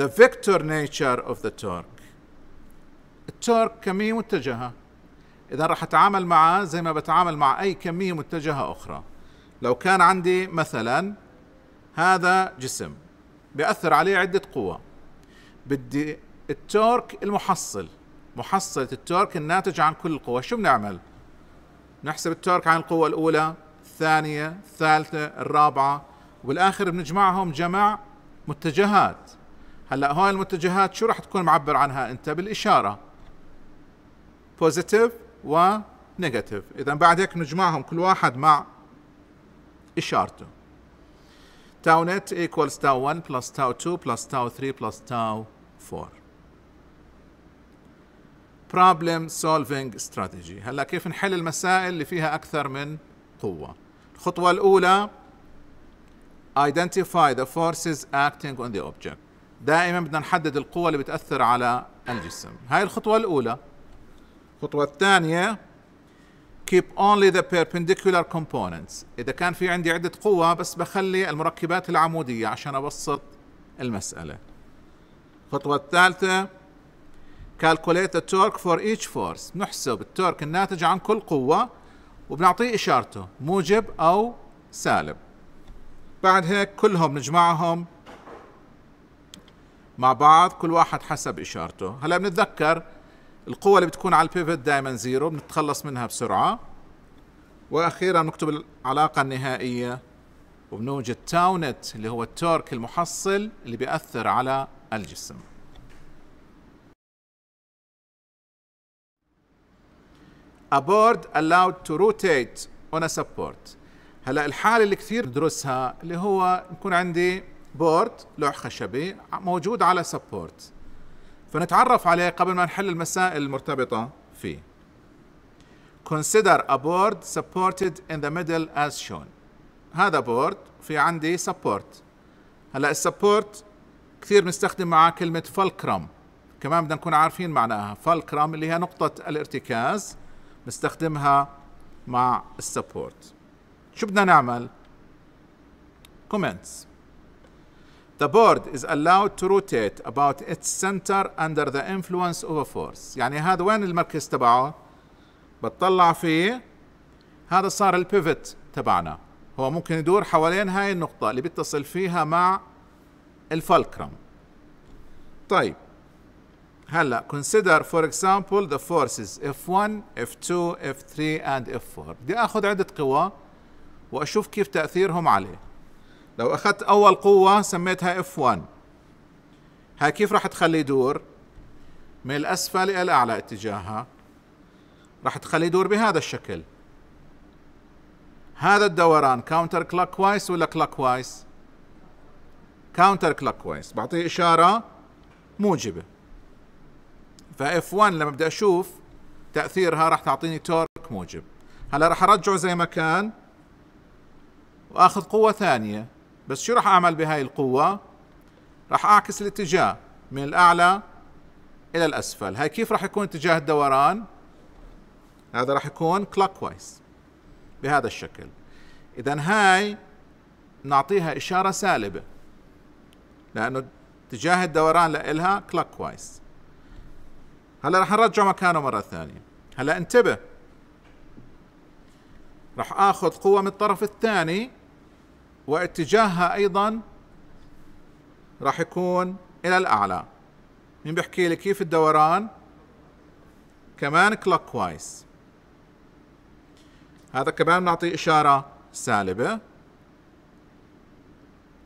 the victor nature of the torque. التورك كمية متجهة إذا راح أتعامل معه زي ما بتعامل مع أي كمية متجهة أخرى لو كان عندي مثلا هذا جسم بأثر عليه عدة قوى بدي التورك المحصل محصلة التورك الناتج عن كل القوى شو بنعمل نحسب التورك عن القوة الأولى الثانية الثالثة الرابعة وبالآخر بنجمعهم جمع متجهات هلا هون المتجهات شو راح تكون معبر عنها انت بالاشاره بوزيتيف ونيجاتيف اذا بعد هيك نجمعهم كل واحد مع اشارته تاو نت ايكوالز تاو 1 بلس تاو 2 بلس تاو 3 بلس تاو 4 problem solving strategy هلا كيف نحل المسائل اللي فيها اكثر من قوه الخطوه الاولى identify the forces acting on the object دائما بدنا نحدد القوة اللي بتأثر على الجسم هاي الخطوة الأولى الخطوة الثانية keep only the perpendicular components إذا كان في عندي عدة قوة بس بخلي المركبات العمودية عشان أبسط المسألة الخطوة الثالثة calculate the torque for each force بنحسب التورك الناتج عن كل قوة وبنعطيه إشارته موجب أو سالب بعد هيك كلهم نجمعهم مع بعض كل واحد حسب اشارته هلا بنتذكر القوة اللي بتكون على البيفت دائما زيرو بنتخلص منها بسرعة واخيرا بنكتب العلاقة النهائية وبنوجد تاونت اللي هو التورك المحصل اللي بيأثر على الجسم A board allowed to rotate on a support هلا الحالة اللي كثير ندرسها اللي هو نكون عندي بورد لوح خشبي موجود على سبورت فنتعرف عليه قبل ما نحل المسائل المرتبطة فيه consider a board supported in the middle as shown هذا بورد في عندي سبورت هلا السبورت كثير بنستخدم معاه كلمة فالكرم كمان بدنا نكون عارفين معناها فالكرم اللي هي نقطة الارتكاز نستخدمها مع السبورت شو بدنا نعمل كومنتس The board is allowed to rotate about its center under the influence of a force يعني هذا وين المركز تبعه بتطلع فيه هذا صار البيفت تبعنا هو ممكن يدور حوالين هاي النقطة اللي بيتصل فيها مع الفالكرم طيب هلا consider for example the forces F1 F2 F3 and F4 بدي اخذ عدة قوى واشوف كيف تأثيرهم عليه لو اخذت اول قوة سميتها اف 1 هاي كيف راح تخلي يدور من الاسفل الى الاعلى اتجاهها راح تخلي يدور بهذا الشكل هذا الدوران كاونتر كلوك وايز ولا كلوك وايز كاونتر كلوك وايز بعطيه اشارة موجبة فاف 1 لما بدي اشوف تاثيرها راح تعطيني تورك موجب هلا راح ارجعه زي ما كان واخذ قوه ثانيه بس شو راح اعمل بهاي القوه راح اعكس الاتجاه من الاعلى الى الاسفل هاي كيف راح يكون اتجاه الدوران هذا راح يكون كلوك وايز بهذا الشكل اذا هاي نعطيها اشاره سالبه لانه اتجاه الدوران لإلها كلوك وايز هلا راح نرجع مكانه مره ثانيه هلا انتبه راح اخذ قوه من الطرف الثاني واتجاهها ايضا راح يكون الى الاعلى مين بحكي لي كيف الدوران كمان كلوك وايز هذا كمان بنعطيه اشاره سالبه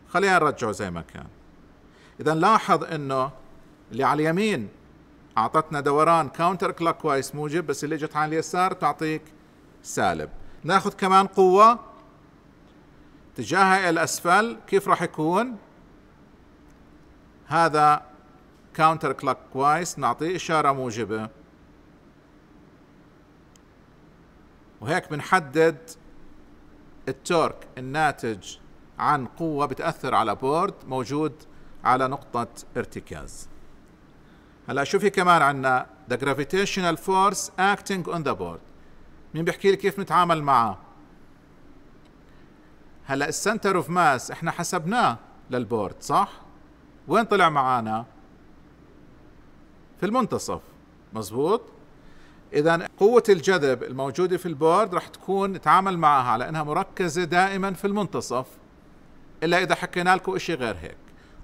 خلينا نرجعه زي ما كان اذا لاحظ انه اللي على اليمين اعطتنا دوران كاونتر كلوك وايز موجب بس اللي اجت على اليسار تعطيك سالب ناخذ كمان قوه اتجاهها الى الاسفل كيف راح يكون؟ هذا كاونتر كلوك وايز نعطيه اشاره موجبه وهيك بنحدد التورك الناتج عن قوه بتاثر على بورد موجود على نقطه ارتكاز هلا شوفي كمان عندنا the gravitational force acting on the board مين بيحكي لي كيف نتعامل معه هلا السنتر اوف ماس احنا حسبناه للبورد صح وين طلع معانا في المنتصف مزبوط اذا قوه الجذب الموجوده في البورد راح تكون نتعامل معها على انها مركزه دائما في المنتصف الا اذا حكينا لكم شيء غير هيك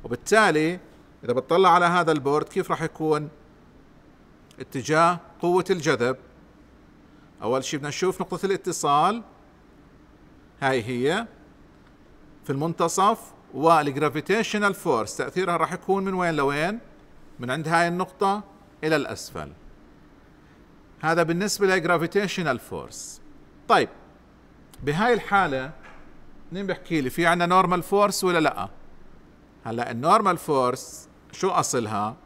وبالتالي اذا بتطلع على هذا البورد كيف راح يكون اتجاه قوه الجذب اول شيء بدنا نشوف نقطه الاتصال هاي هي في المنتصف والجرافيتيشنال فورس تأثيرها راح يكون من وين لوين من عند هاي النقطة إلى الأسفل هذا بالنسبة للجرافيتيشنال فورس طيب بهاي الحالة مين بحكي لي في عندنا نورمال فورس ولا لا هلا النورمال فورس شو اصلها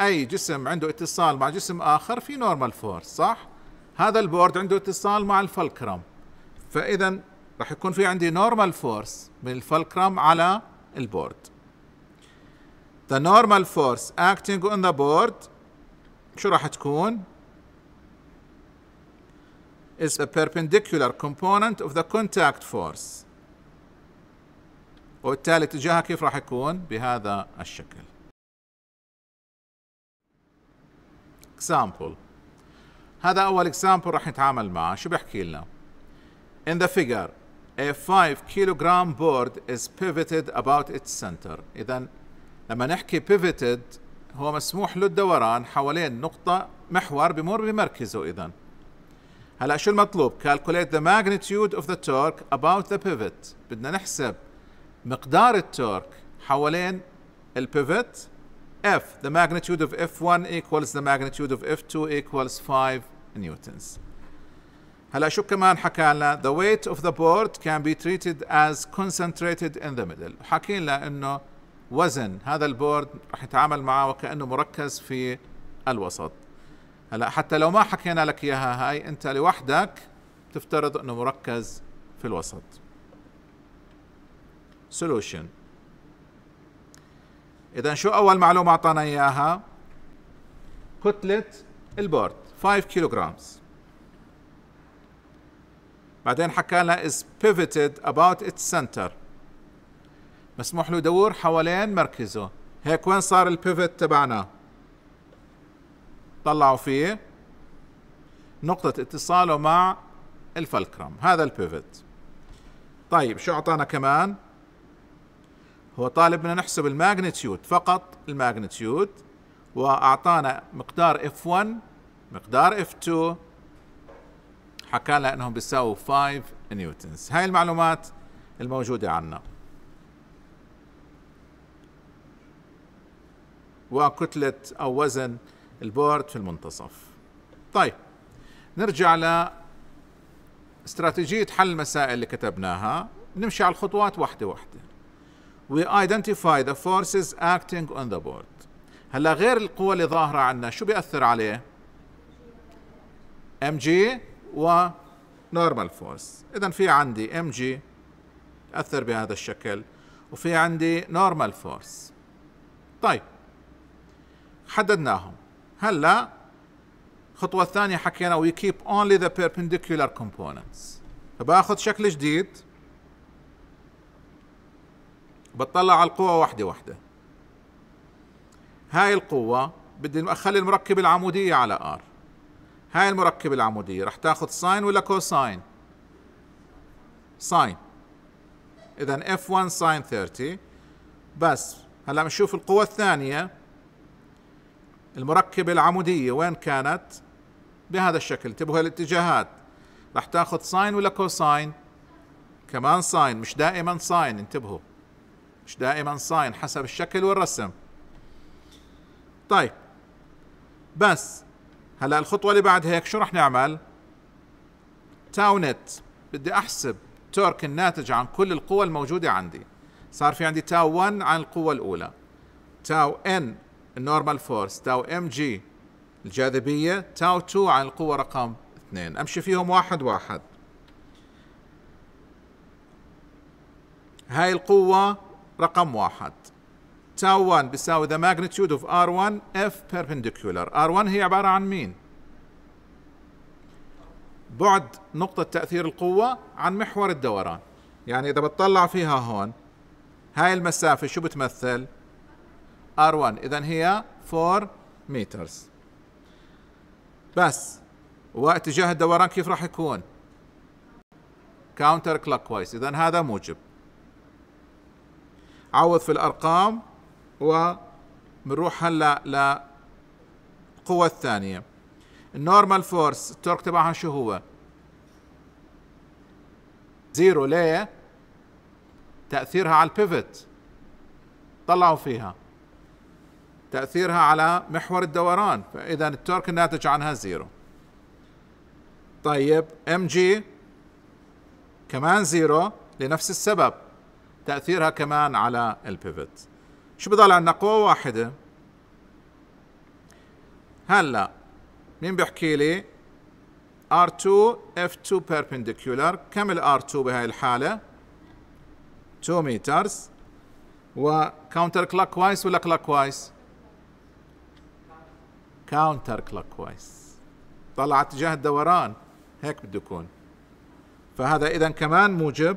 اي جسم عنده اتصال مع جسم اخر في نورمال فورس صح هذا البورد عنده اتصال مع الفلكرم فاذا راح يكون في عندي نورمال فورس من الفلكرم على البورد the normal force acting on the board شو راح تكون is a perpendicular component of the contact force وبالتالي اتجاهها كيف راح يكون بهذا الشكل example هذا اول example راح نتعامل معه شو بحكي لنا in the figure A 5 kilogram board is pivoted about its center. إذا لما نحكي pivoted هو مسموح له الدوران حوالين نقطة محور بمر بمركزه إذا. هلا شو المطلوب؟ Calculate the magnitude of the torque about the pivot. بدنا نحسب مقدار التورك حوالين البيفت F the magnitude of F1 equals the magnitude of F2 equals 5 newtons. هلا شو كمان حكى لنا the weight of the board can be treated as concentrated in the middle حكي لنا انه وزن هذا البورد رح يتعامل معه وكانه مركز في الوسط هلا حتى لو ما حكينا لك اياها هاي انت لوحدك تفترض انه مركز في الوسط solution اذا شو اول معلومه اعطانا اياها كتله البورد 5 كيلوغرامز بعدين حكى لنا is pivoted about its center مسموح له يدور حوالين مركزه هيك وين صار البيفت تبعنا طلعوا فيه نقطة اتصاله مع الفلكرم هذا البيفت طيب شو أعطانا كمان هو طالب بدنا نحسب الماجنتيود فقط الماجنتيود وأعطانا مقدار F1 مقدار F2 حكى لنا انهم بيساووا 5 نيوتنز هاي المعلومات الموجودة عنا وكتلة أو وزن البورد في المنتصف طيب نرجع ل استراتيجية حل المسائل اللي كتبناها نمشي على الخطوات واحدة واحدة We identify the forces acting on the board هلا غير القوى اللي ظاهرة عنا شو بيأثر عليه؟ ام جي ونورمال فورس اذا في عندي ام جي تاثر بهذا الشكل وفي عندي نورمال فورس طيب حددناهم هلا الخطوه الثانيه حكينا وي كيب اونلي ذا بيربنديكولار كومبوننتس فباخذ شكل جديد بطلع على القوة واحدة واحدة هاي القوة بدي أخلي المركب العمودية على ار هاي المركبة العمودية راح تاخذ ساين ولا كوساين ساين اذا F1 ساين 30 بس هلا بنشوف القوة الثانية المركبة العمودية وين كانت بهذا الشكل انتبهوا الاتجاهات راح تاخذ ساين ولا كوساين كمان ساين مش دائما ساين انتبهوا مش دائما ساين حسب الشكل والرسم طيب بس هلا الخطوة اللي بعد هيك شو رح نعمل؟ تاونت بدي أحسب تورك الناتج عن كل القوى الموجودة عندي صار في عندي تاو 1 عن القوة الأولى تاو ان النورمال فورس تاو ام جي الجاذبية تاو 2 عن القوة رقم 2 أمشي فيهم واحد واحد هاي القوة رقم واحد تاو 1 بيساوي ذا ماجنتيود اوف ار 1 اف بيربنديكولار ار 1 هي عباره عن مين بعد نقطة تأثير القوة عن محور الدوران يعني إذا بتطلع فيها هون هاي المسافة شو بتمثل R1 إذا هي 4 مترز بس واتجاه الدوران كيف راح يكون counter clockwise إذا هذا موجب عوض في الأرقام وبنروح هلا للقوة الثانية النورمال فورس التورك تبعها شو هو؟ زيرو ليه؟ تأثيرها على البيفت طلعوا فيها تأثيرها على محور الدوران فإذا التورك الناتج عنها زيرو طيب ام جي كمان زيرو لنفس السبب تأثيرها كمان على البيفت شو بضل عندنا قوة واحدة هلا مين بيحكي لي R2 F2 perpendicular كم ال R2 بهاي الحالة 2 متر و counter وايز ولا كلوك وايز كاونتر طلعت وايز طلع اتجاه الدوران هيك بده يكون فهذا اذا كمان موجب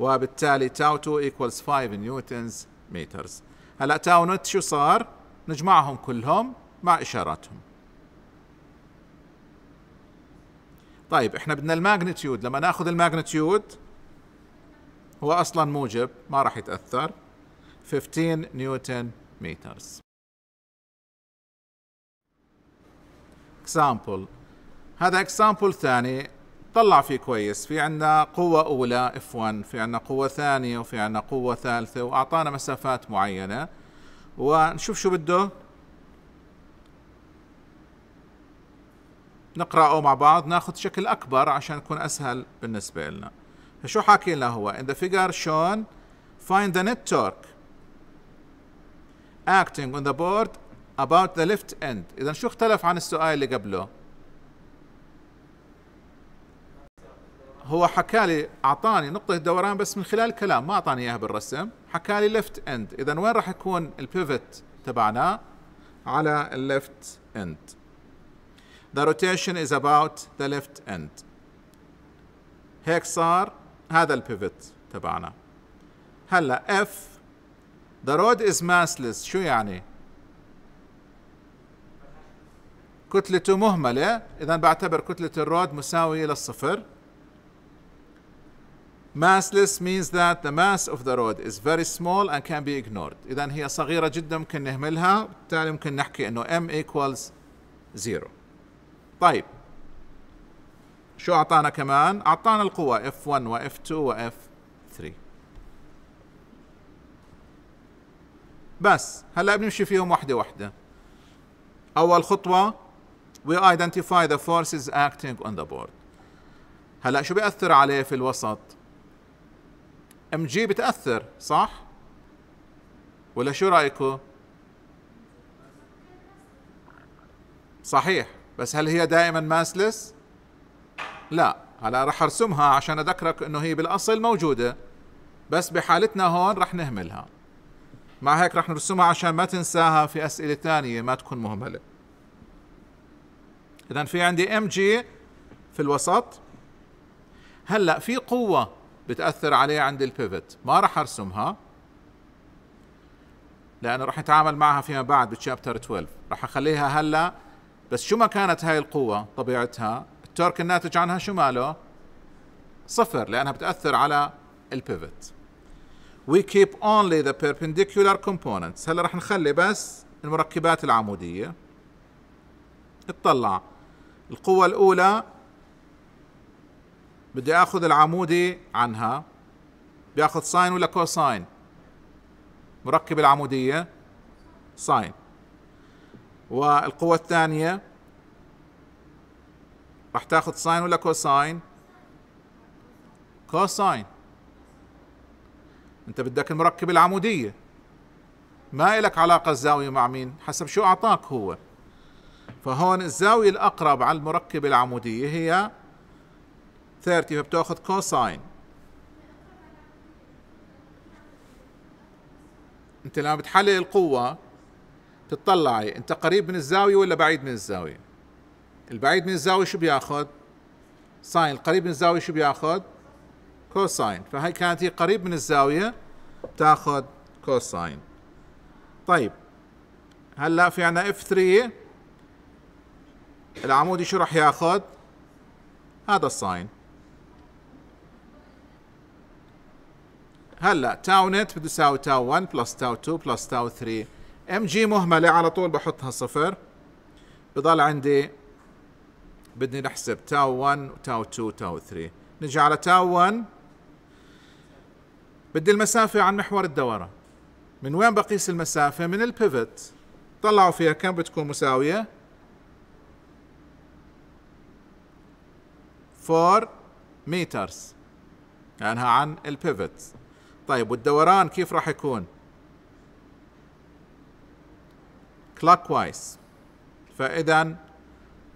وبالتالي تاو 2 ايكوالز 5 نيوتنز مترز هلا تاو نت شو صار نجمعهم كلهم مع اشاراتهم طيب احنا بدنا الماجنتيود لما ناخذ الماجنتيود هو اصلا موجب ما راح يتاثر 15 نيوتن مترز اكزامبل هذا اكزامبل ثاني طلع فيه كويس في عندنا قوة أولى اف 1 في عندنا قوة ثانية وفي عندنا قوة ثالثة وأعطانا مسافات معينة ونشوف شو بده نقرأه مع بعض ناخذ شكل أكبر عشان يكون أسهل بالنسبة لنا شو حاكي لنا هو in the figure shown find the net torque acting on the board about the left end إذا شو اختلف عن السؤال اللي قبله هو حكى لي اعطاني نقطه الدوران بس من خلال الكلام ما اعطاني اياها بالرسم حكى لي ليفت اند اذا وين راح يكون البيفت تبعنا على الليفت اند The rotation is about the left end. هيك صار هذا البيفت تبعنا. هلا F The road is massless شو يعني؟ كتلته مهملة إذا بعتبر كتلة الرود مساوية للصفر Massless means that the mass of the road is very small and can be ignored. إذا هي صغيرة جدا ممكن نهملها بالتالي ممكن نحكي إنه m equals zero. طيب شو أعطانا كمان؟ أعطانا القوى F1 و F2 و F3. بس هلا بنمشي فيهم وحدة وحدة. أول خطوة we identify the forces acting on the board. هلا شو بيأثر عليه في الوسط؟ ام جي بتاثر صح ولا شو رايكم صحيح بس هل هي دائما ماسلس لا هلا رح ارسمها عشان اذكرك انه هي بالاصل موجوده بس بحالتنا هون رح نهملها مع هيك رح نرسمها عشان ما تنساها في اسئله ثانيه ما تكون مهمله اذا في عندي ام جي في الوسط هلا في قوه بتاثر عليه عند البيفت ما راح ارسمها لانه راح نتعامل معها فيما بعد بالشابتر 12 راح اخليها هلا بس شو ما كانت هاي القوه طبيعتها التورك الناتج عنها شو ماله صفر لانها بتاثر على البيفت we keep only the perpendicular components هلا راح نخلي بس المركبات العموديه اطلع القوه الاولى بدي اخذ العمودي عنها بياخذ ساين ولا كوساين مركب العمودية ساين والقوة الثانية راح تاخذ ساين ولا كوساين كوساين انت بدك المركب العمودية ما إلك علاقة الزاوية مع مين حسب شو أعطاك هو فهون الزاوية الأقرب على المركب العمودية هي 30 فبتاخذ كوساين انت لما بتحلل القوة بتطلعي انت قريب من الزاوية ولا بعيد من الزاوية البعيد من الزاوية شو بياخذ ساين القريب من الزاوية شو بياخذ كوساين فهي كانت هي قريب من الزاوية بتاخذ كوساين طيب هلا في عنا اف 3 العمودي شو راح ياخذ هذا الساين هلا تاو نت بده يساوي تاو 1 بلس تاو 2 بلس تاو 3 ام جي مهمله على طول بحطها صفر بضل عندي بدي نحسب تاو 1 وتاو 2 وتاو 3 نجي على تاو 1 بدي المسافة عن محور الدورة من وين بقيس المسافة؟ من البيفت طلعوا فيها كم بتكون مساوية؟ 4 مترز لأنها يعني عن البيفت طيب والدوران كيف راح يكون كلاك وايز فاذا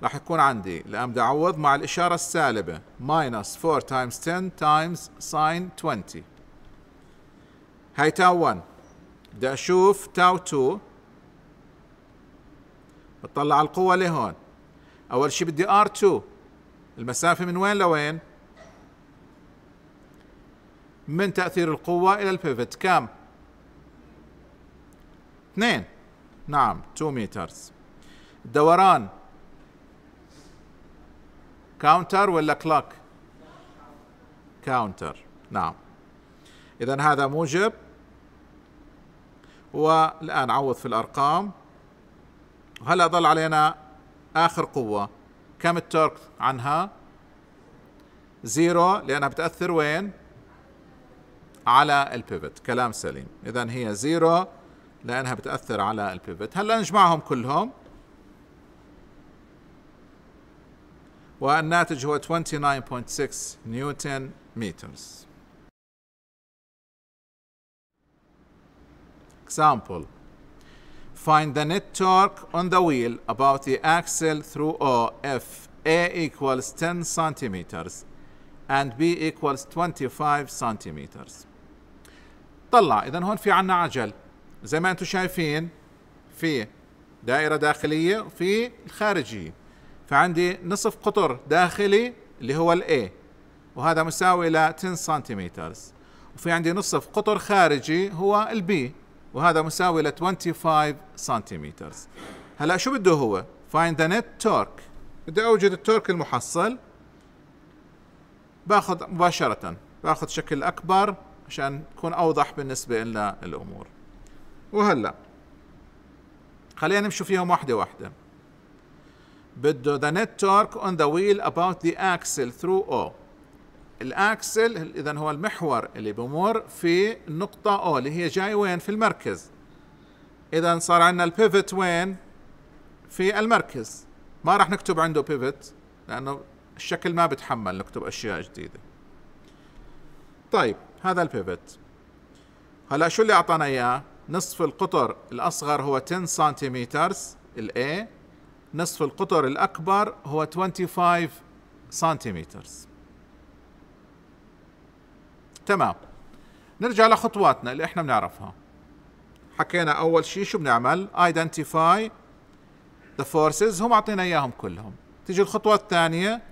راح يكون عندي بدي اعوض مع الاشاره السالبه ماينس 4 تايمز 10 تايمز ساين 20 هاي تاو 1 بدي اشوف تاو 2 بطلع القوه لهون اول شيء بدي ار 2 المسافه من وين لوين من تأثير القوة إلى البيفت كم؟ اثنين نعم 2 مترز دوران كاونتر ولا كلوك؟ كاونتر نعم إذا هذا موجب والآن عوض في الأرقام هلا ظل علينا آخر قوة كم التورك عنها؟ زيرو لأنها بتأثر وين؟ على البيفت كلام سليم اذا هي زيرو لانها بتاثر على البيفت هلا نجمعهم كلهم والناتج هو 29.6 نيوتن مترز Example Find the net torque on the wheel about the axle through O if A equals 10 centimeters and B equals 25 centimeters. طلع اذا هون في عنا عجل زي ما انتم شايفين في دائرة داخلية وفي الخارجية فعندي نصف قطر داخلي اللي هو الاي وهذا مساوي ل 10 سنتيمتر وفي عندي نصف قطر خارجي هو البي وهذا مساوي ل 25 سنتيمتر هلا شو بده هو فايند ذا نت تورك بدي اوجد التورك المحصل باخذ مباشرة باخذ شكل اكبر عشان تكون اوضح بالنسبه لنا الامور وهلا خلينا نمشي فيهم واحده واحده بده ذا نت تورك اون ذا ويل اباوت ذا اكسل ثرو او الاكسل اذا هو المحور اللي بمر في النقطة او اللي هي جاي وين في المركز اذا صار عندنا البيفت وين في المركز ما راح نكتب عنده بيفت لانه الشكل ما بتحمل نكتب اشياء جديدة طيب هذا البيفت هلا شو اللي اعطانا اياه نصف القطر الاصغر هو 10 سنتيمتر الاي نصف القطر الاكبر هو 25 سنتيمتر تمام نرجع لخطواتنا اللي احنا بنعرفها حكينا اول شيء شو بنعمل ايدنتيفاي ذا فورسز هم اعطينا اياهم كلهم تيجي الخطوه الثانيه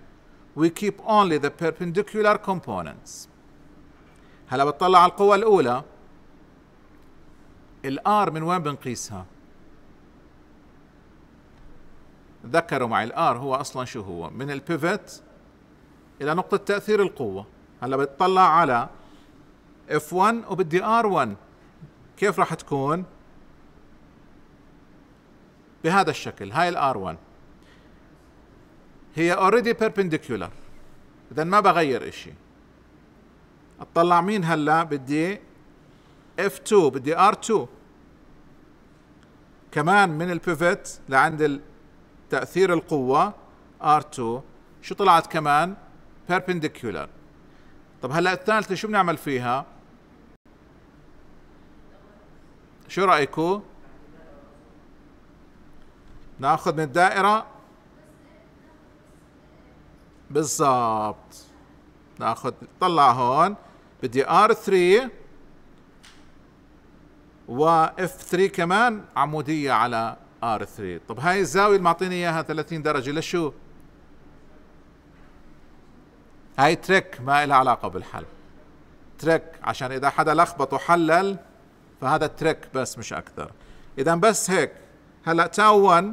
we keep only the perpendicular components هلا بتطلع على القوة الأولى الآر من وين بنقيسها؟ ذكروا معي الآر هو أصلا شو هو؟ من البيفت إلى نقطة تأثير القوة هلا بتطلع على F1 وبدي R1 كيف راح تكون؟ بهذا الشكل هاي الار 1 هي اوريدي perpendicular اذا ما بغير اشي اطلع مين هلا بدي F2 بدي R2 كمان من البيفت لعند تأثير القوة R2 شو طلعت كمان perpendicular طب هلا الثالثة شو بنعمل فيها شو رأيكم ناخذ من الدائرة بالضبط ناخذ طلع هون بدي ار 3 و اف 3 كمان عمودية على ار 3 طب هاي الزاوية اللي معطيني اياها 30 درجة لشو هاي تريك ما لها علاقة بالحل تريك عشان اذا حدا لخبط وحلل فهذا تريك بس مش اكثر اذا بس هيك هلا تاو 1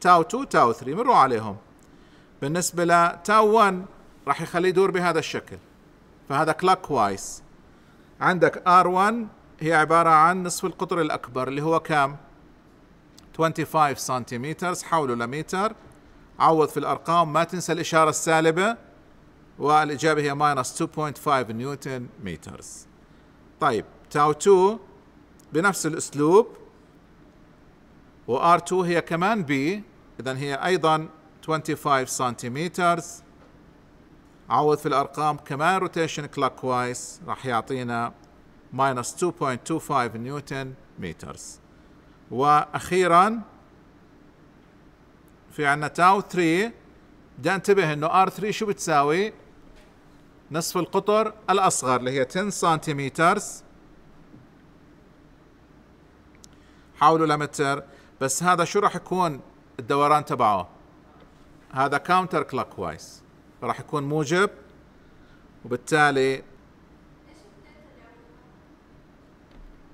تاو 2 تاو 3 بنروح عليهم بالنسبة لتاو 1 راح يخليه يدور بهذا الشكل فهذا كلاك وايز عندك R1 هي عبارة عن نصف القطر الأكبر اللي هو كام؟ 25 سنتيمتر حوله لمتر عوض في الأرقام ما تنسى الإشارة السالبة والإجابة هي ماينس 2.5 نيوتن مترز طيب تاو 2 بنفس الأسلوب و R2 هي كمان B إذا هي أيضا 25 سنتيمترز عوض في الارقام كمان روتيشن كلوك وايز راح يعطينا ماينس 2.25 نيوتن مترز واخيرا في عندنا تاو 3 بدي انتبه انه ار 3 شو بتساوي؟ نصف القطر الاصغر اللي هي 10 سنتيمتر حوله لمتر بس هذا شو راح يكون الدوران تبعه؟ هذا كاونتر كلوك وايز راح يكون موجب وبالتالي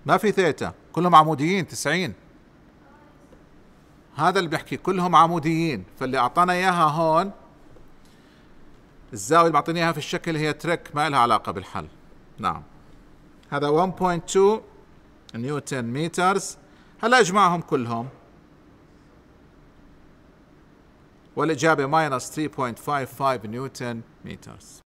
ما في ثيتا كلهم عموديين 90 هذا اللي بيحكي كلهم عموديين فاللي اعطانا اياها هون الزاويه اللي بعطيني اياها في الشكل هي تريك ما لها علاقه بالحل نعم هذا 1.2 نيوتن مترز هلا اجمعهم كلهم والإجابة ماينس 3.55 نيوتن متر